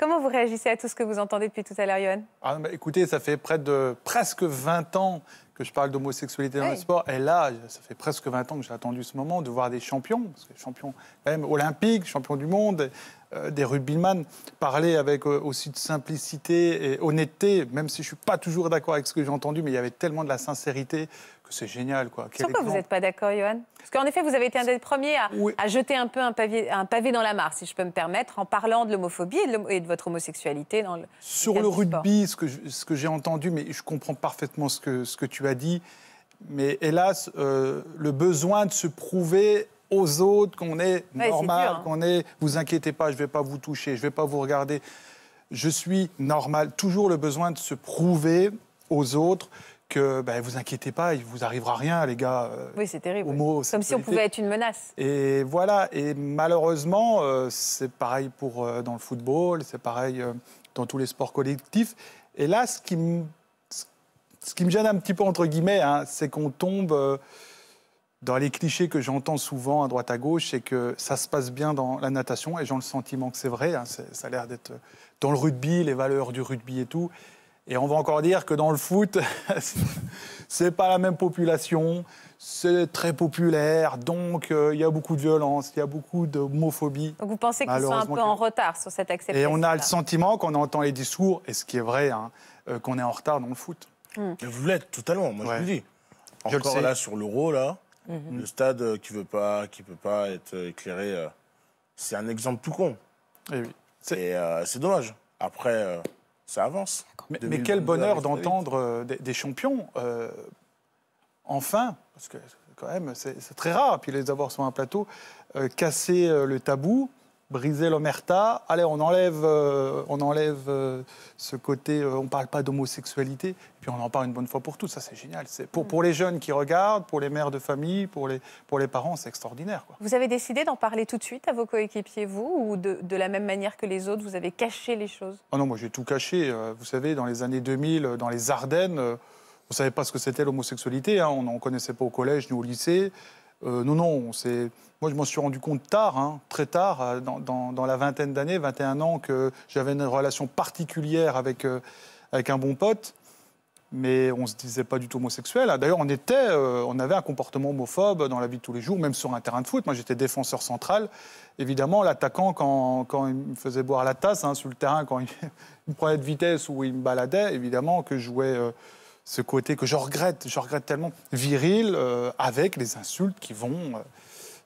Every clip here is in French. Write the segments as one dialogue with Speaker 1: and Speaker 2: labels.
Speaker 1: Comment vous réagissez à tout ce que vous entendez depuis tout à l'heure, Johan
Speaker 2: ah, Écoutez, ça fait près de presque 20 ans je parle d'homosexualité dans le sport. Et là, ça fait presque 20 ans que j'ai attendu ce moment de voir des champions, parce que champions même olympiques, champions du monde, euh, des rugbyman, parler avec euh, aussi de simplicité et honnêteté, même si je ne suis pas toujours d'accord avec ce que j'ai entendu, mais il y avait tellement de la sincérité que c'est génial. Quoi. Sur quoi vous n'êtes
Speaker 1: pas d'accord, Johan Parce qu'en effet, vous avez été un des premiers à, à jeter un peu un pavé, un pavé, dans la mare, si je peux me permettre, en parlant de l'homophobie et, de votre homosexualité. Dans le, Sur le rugby,
Speaker 2: ce que j'ai entendu, mais je comprends parfaitement ce que, ce que tu as dit. Mais hélas, euh, le besoin de se prouver aux autres qu'on est normal, hein. qu'on est. Vous inquiétez pas, je vais pas vous toucher, je vais pas vous regarder. Je suis normal. Toujours le besoin de se prouver aux autres que ben, vous inquiétez pas, il vous arrivera rien, les gars. Euh, oui, c'est terrible. Comme si on pouvait être une menace. Et voilà. Et malheureusement, euh, c'est pareil pour dans le football, c'est pareil dans tous les sports collectifs. hélas ce qui ce qui me gêne un petit peu, entre guillemets, hein, c'est qu'on tombe euh, dans les clichés que j'entends souvent à droite à gauche, c'est que ça se passe bien dans la natation, et j'ai le sentiment que c'est vrai, hein, ça a l'air d'être dans le rugby, les valeurs du rugby et tout. Et on va encore dire que dans le foot, c'est pas la même population, c'est très populaire, donc euh, il y a beaucoup de violence, il y a beaucoup d'homophobie.
Speaker 1: Donc vous pensez qu'ils sont un peu en retard sur cette acceptation Et on a le
Speaker 2: sentiment, qu'on entend les discours, et ce qui est vrai, hein, euh, qu'on est en retard dans le foot. Je hum. Vous l'êtes totalement, moi je vous le dis. Encore là sur l'euro, là, mhm. le stade euh, qui veut pas, qui peut pas être euh, éclairé, euh, c'est un exemple tout con. Eh Et, c'est dommage. Après, ça avance. Mais, quel bonheur d'entendre des, des, champions enfin, parce que quand même c'est très rare. Puis les avoir sur un plateau, casser le tabou briser l'omerta. Allez, on enlève, euh, on enlève euh, ce côté, euh, on ne parle pas d'homosexualité, puis on en parle une bonne fois pour toutes. Ça, c'est génial. C'est pour, pour les jeunes qui regardent, pour les mères de famille, pour les, pour les parents, c'est extraordinaire.
Speaker 1: Vous avez décidé d'en parler tout de suite à vos coéquipiers, vous, ou de, la même manière que les autres, vous avez caché les choses
Speaker 2: ah Non, moi, j'ai tout caché. Vous savez, dans les années 2000, dans les Ardennes, on ne savait pas ce que c'était l'homosexualité. Hein. On ne connaissait pas au collège ni au lycée. Euh, non, non, c'est... Moi, je m'en suis rendu compte tard, hein, très tard, euh, dans, la vingtaine d'années, 21 ans, que j'avais une relation particulière avec, euh, avec un bon pote, mais on ne se disait pas du tout homosexuel. Hein. D'ailleurs, on, était, on avait un comportement homophobe dans la vie de tous les jours, même sur un terrain de foot. Moi, j'étais défenseur central. Évidemment, l'attaquant, quand, quand, il me faisait boire la tasse hein, sur le terrain, quand il, il me prenait de vitesse ou il me baladait, évidemment que je jouais ce côté que je regrette, je regrette tellement viril euh, avec les insultes qui vont euh,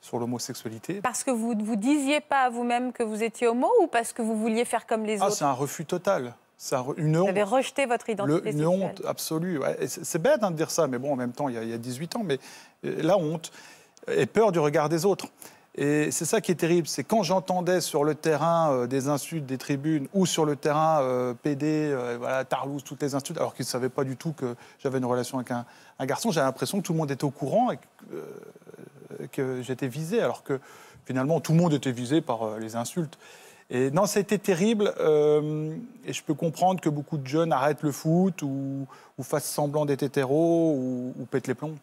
Speaker 2: sur l'homosexualité.
Speaker 1: Parce que vous ne vous disiez pas à vous-même que vous étiez homo ou parce que vous vouliez faire comme les ah, autres C'est
Speaker 2: un refus total. Ça, une honte. Vous avez
Speaker 1: rejeté votre identité. Le, une honte
Speaker 2: absolue. c'est bête hein, de dire ça, mais bon, en même temps, il y, a, 18 ans, mais euh, la honte et peur du regard des autres. Et c'est ça qui est terrible, c'est quand j'entendais sur le terrain euh, des insultes des tribunes ou sur le terrain euh, PD, euh, voilà, Tarlouse, toutes les insultes, alors qu'ils ne savaient pas du tout que j'avais une relation avec un, garçon, j'avais l'impression que tout le monde était au courant et que, j'étais visé, alors que finalement tout le monde était visé par les insultes. Et non, c'était terrible. et je peux comprendre que beaucoup de jeunes arrêtent le foot ou, fassent semblant d'être hétéros ou, ou pètent les plombs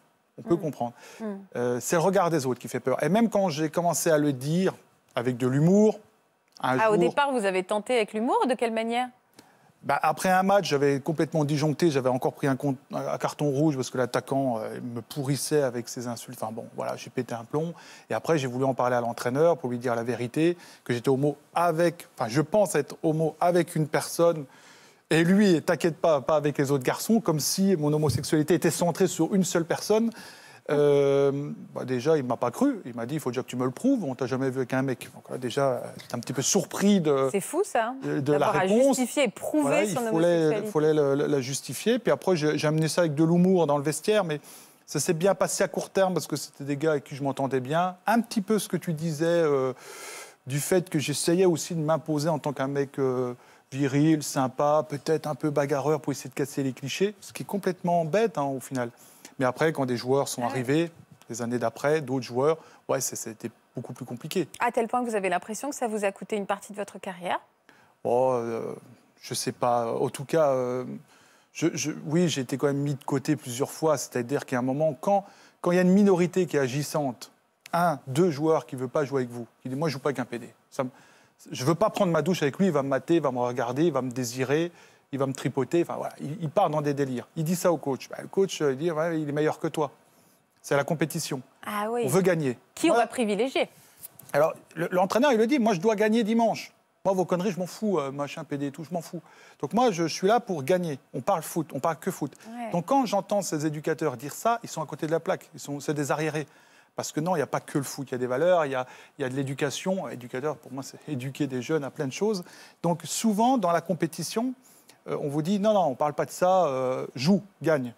Speaker 2: on peut mm. comprendre. Mm. Euh, c'est le regard des autres qui fait peur. Et même quand j'ai commencé à le dire avec de l'humour, ah, Au départ,
Speaker 1: vous avez tenté avec l'humour, de quelle manière
Speaker 2: bah, après un match, j'avais complètement disjoncté, j'avais encore pris un, carton rouge parce que l'attaquant euh, me pourrissait avec ses insultes. Enfin bon, voilà, j'ai pété un plomb. Et après, j'ai voulu en parler à l'entraîneur pour lui dire la vérité, que j'étais homo avec, enfin je pense être homo avec une personne et lui, t'inquiète pas, pas avec les autres garçons, comme si mon homosexualité était centrée sur une seule personne. Euh, bah déjà, il m'a pas cru. Il m'a dit, il faut déjà que tu me le prouves. On t'a jamais vu avec un mec. Donc déjà, j'étais un petit peu surpris de. C'est
Speaker 1: fou ça. Hein, de, la justifier prouver son il fallait, Il
Speaker 2: fallait la justifier. Puis après, j'ai amené ça avec de l'humour dans le vestiaire, mais. Ça s'est bien passé à court terme parce que c'était des gars avec qui je m'entendais bien. Un petit peu ce que tu disais euh, du fait que j'essayais aussi de m'imposer en tant qu'un mec euh, viril, sympa, peut-être un peu bagarreur pour essayer de casser les clichés, ce qui est complètement bête hein, au final. Mais après, quand des joueurs sont ah. arrivés, des années d'après, d'autres joueurs, ouais, c'était beaucoup plus compliqué.
Speaker 1: À tel point que vous avez l'impression que ça vous a coûté une partie de votre carrière
Speaker 2: Oh, ne euh, je sais pas. En tout cas, euh, oui, j'ai été quand même mis de côté plusieurs fois. C'est-à-dire qu'à un moment, quand quand il y a une minorité qui est agissante, un, deux joueurs qui ne veulent pas jouer avec vous, qui dit moi je joue pas avec un PD je ne veux pas prendre ma douche avec lui, il va me mater, il va me regarder, il va me désirer, il va me tripoter. Enfin, voilà, il, part dans des délires. Il dit ça au coach. Bah, le coach, euh, il dit il est meilleur que toi. C'est la compétition.
Speaker 1: Ah on veut gagner. Qui on va privilégier
Speaker 2: Alors, l'entraîneur, il le dit moi, je dois gagner dimanche. Moi, vos conneries, je m'en fous, euh, machin, PD tout, je m'en fous. Donc, moi, je, suis là pour gagner. On parle foot, on parle que foot. Donc, quand j'entends ces éducateurs dire ça, ils sont à côté de la plaque. c'est des arriérés. Parce que non, il n'y a pas que le foot, il y a des valeurs, il y a, de l'éducation. Éducateur, pour moi, c'est éduquer des jeunes à plein de choses. Donc souvent, dans la compétition, euh, on vous dit non, non, on ne parle pas de ça, euh, joue, gagne.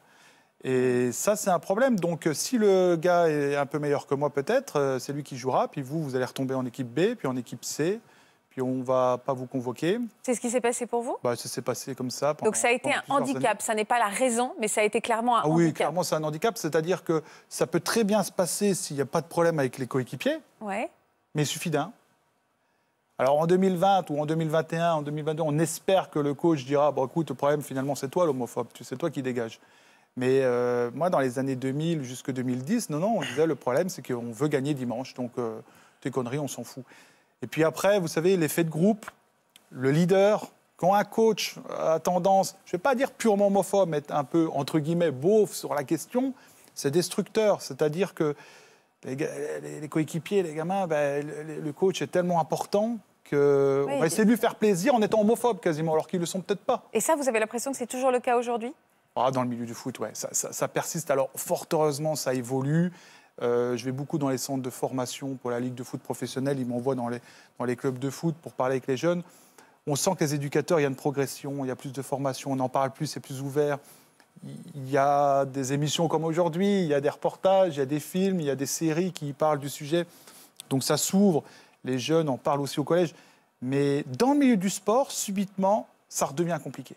Speaker 2: Et ça, c'est un problème. Donc, si le gars est un peu meilleur que moi, peut-être, euh, c'est lui qui jouera. Puis vous, vous allez retomber en équipe B, puis en équipe C, puis on ne va pas vous convoquer.
Speaker 1: C'est ce qui s'est passé pour vous
Speaker 2: bah, Ça s'est passé comme ça. Donc ça a été un handicap,
Speaker 1: ça n'est pas la raison, mais ça a été clairement un ah handicap. Oui,
Speaker 2: clairement c'est un handicap, c'est-à-dire que ça peut très bien se passer s'il n'y a pas de problème avec les coéquipiers, ouais. mais il suffit d'un. Alors en 2020 ou en 2021, en 2022, on espère que le coach dira bon, écoute, le problème finalement c'est toi l'homophobe, c'est toi qui dégage. Mais euh, moi dans les années 2000 jusqu'à 2010, non, non, on disait le problème c'est qu'on veut gagner dimanche, donc euh, tes conneries, on s'en fout. Et puis après, vous savez, l'effet de groupe, le leader, quand un coach a tendance, je ne vais pas dire purement homophobe, mais un peu, entre guillemets, beauf sur la question, c'est destructeur. C'est-à-dire que les, coéquipiers, les gamins, ben, le, coach est tellement important qu'on oui, va essayer de lui faire plaisir en étant homophobe quasiment, alors qu'ils ne le sont peut-être pas.
Speaker 1: Et ça, vous avez l'impression que c'est toujours le cas aujourd'hui
Speaker 2: ah, Dans le milieu du foot, ouais, ça, ça persiste. Alors, fort heureusement, ça évolue. Euh, je vais beaucoup dans les centres de formation pour la Ligue de foot professionnelle. Ils m'envoient dans les, clubs de foot pour parler avec les jeunes. On sent que les éducateurs, il y a une progression, il y a plus de formation, on en parle plus, c'est plus ouvert. Il y a des émissions comme aujourd'hui, il y a des reportages, il y a des films, il y a des séries qui parlent du sujet. Donc ça s'ouvre. Les jeunes en parlent aussi au collège. Mais dans le milieu du sport, subitement, ça redevient compliqué.